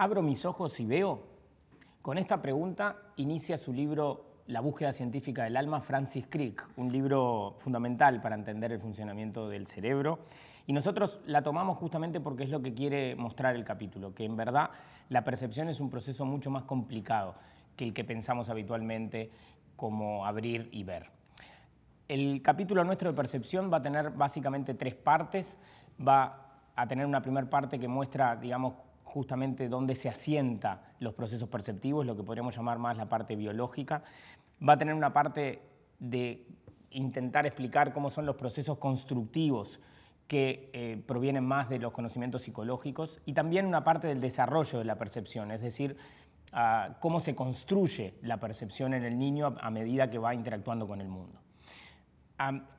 ¿Abro mis ojos y veo? Con esta pregunta inicia su libro La búsqueda científica del alma Francis Crick, un libro fundamental para entender el funcionamiento del cerebro. Y nosotros la tomamos justamente porque es lo que quiere mostrar el capítulo, que en verdad la percepción es un proceso mucho más complicado que el que pensamos habitualmente como abrir y ver. El capítulo nuestro de percepción va a tener básicamente tres partes. Va a tener una primera parte que muestra, digamos, justamente donde se asienta los procesos perceptivos, lo que podríamos llamar más la parte biológica. Va a tener una parte de intentar explicar cómo son los procesos constructivos que eh, provienen más de los conocimientos psicológicos y también una parte del desarrollo de la percepción, es decir, cómo se construye la percepción en el niño a, medida que va interactuando con el mundo.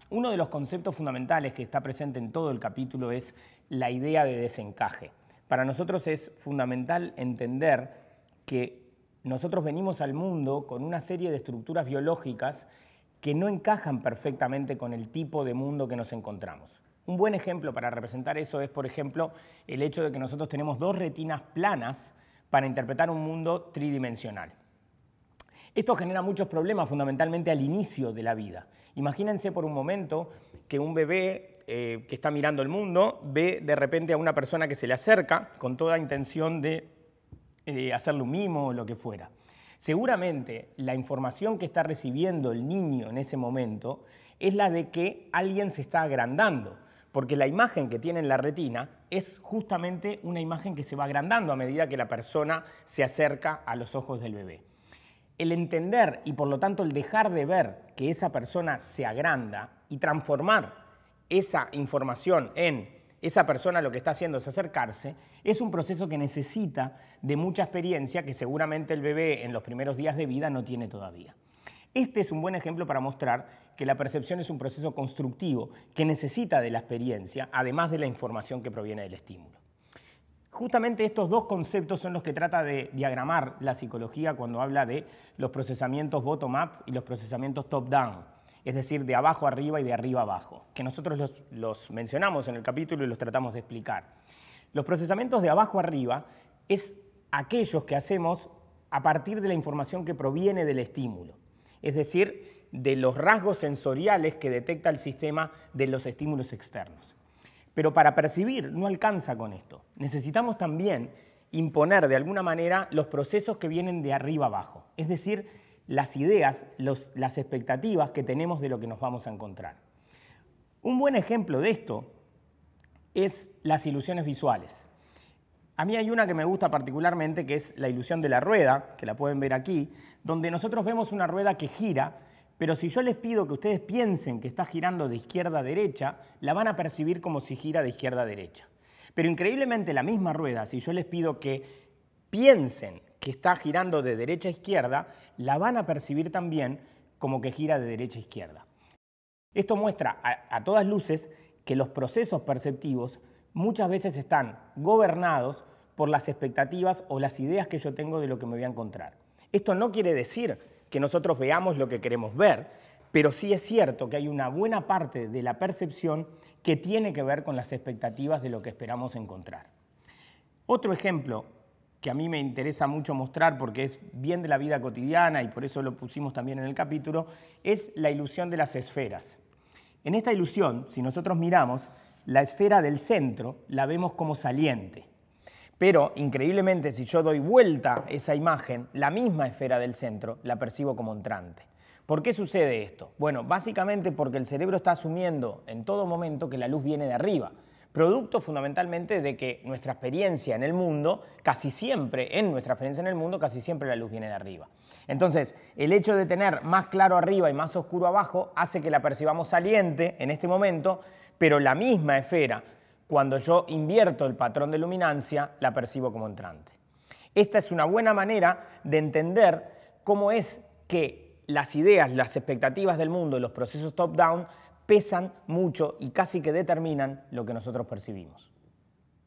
uno de los conceptos fundamentales que está presente en todo el capítulo es la idea de desencaje. Para nosotros es fundamental entender que nosotros venimos al mundo con una serie de estructuras biológicas que no encajan perfectamente con el tipo de mundo que nos encontramos. Un buen ejemplo para representar eso es, por ejemplo, el hecho de que nosotros tenemos dos retinas planas para interpretar un mundo tridimensional. Esto genera muchos problemas, fundamentalmente al inicio de la vida. Imagínense por un momento que un bebé eh, que está mirando el mundo ve de repente a una persona que se le acerca con toda intención de eh, hacer lo mismo o lo que fuera. Seguramente la información que está recibiendo el niño en ese momento es la de que alguien se está agrandando, porque la imagen que tiene en la retina es justamente una imagen que se va agrandando a medida que la persona se acerca a los ojos del bebé. El entender y por lo tanto el dejar de ver que esa persona se agranda y transformar esa información en esa persona lo que está haciendo es acercarse, es un proceso que necesita de mucha experiencia que seguramente el bebé en los primeros días de vida no tiene todavía. Este es un buen ejemplo para mostrar que la percepción es un proceso constructivo que necesita de la experiencia, además de la información que proviene del estímulo. Justamente estos dos conceptos son los que trata de diagramar la psicología cuando habla de los procesamientos bottom-up y los procesamientos top-down es decir, de abajo arriba y de arriba abajo, que nosotros los, mencionamos en el capítulo y los tratamos de explicar. Los procesamientos de abajo arriba es aquellos que hacemos a partir de la información que proviene del estímulo, es decir, de los rasgos sensoriales que detecta el sistema de los estímulos externos. Pero para percibir no alcanza con esto. Necesitamos también imponer de alguna manera los procesos que vienen de arriba abajo, es decir, las ideas, las expectativas que tenemos de lo que nos vamos a encontrar. Un buen ejemplo de esto es las ilusiones visuales. A mí hay una que me gusta particularmente, que es la ilusión de la rueda, que la pueden ver aquí, donde nosotros vemos una rueda que gira, pero si yo les pido que ustedes piensen que está girando de izquierda a derecha, la van a percibir como si gira de izquierda a derecha. Pero increíblemente la misma rueda, si yo les pido que piensen que está girando de derecha a izquierda, la van a percibir también como que gira de derecha a izquierda. Esto muestra a, todas luces que los procesos perceptivos muchas veces están gobernados por las expectativas o las ideas que yo tengo de lo que me voy a encontrar. Esto no quiere decir que nosotros veamos lo que queremos ver, pero sí es cierto que hay una buena parte de la percepción que tiene que ver con las expectativas de lo que esperamos encontrar. Otro ejemplo que a mí me interesa mucho mostrar porque es bien de la vida cotidiana y por eso lo pusimos también en el capítulo, es la ilusión de las esferas. En esta ilusión, si nosotros miramos, la esfera del centro la vemos como saliente. Pero increíblemente, si yo doy vuelta esa imagen, la misma esfera del centro la percibo como entrante. ¿Por qué sucede esto? Bueno, básicamente porque el cerebro está asumiendo en todo momento que la luz viene de arriba producto fundamentalmente de que nuestra experiencia en el mundo, casi siempre, en nuestra experiencia en el mundo, casi siempre la luz viene de arriba. Entonces, el hecho de tener más claro arriba y más oscuro abajo hace que la percibamos saliente en este momento, pero la misma esfera, cuando yo invierto el patrón de luminancia, la percibo como entrante. Esta es una buena manera de entender cómo es que las ideas, las expectativas del mundo, los procesos top-down pesan mucho y casi que determinan lo que nosotros percibimos.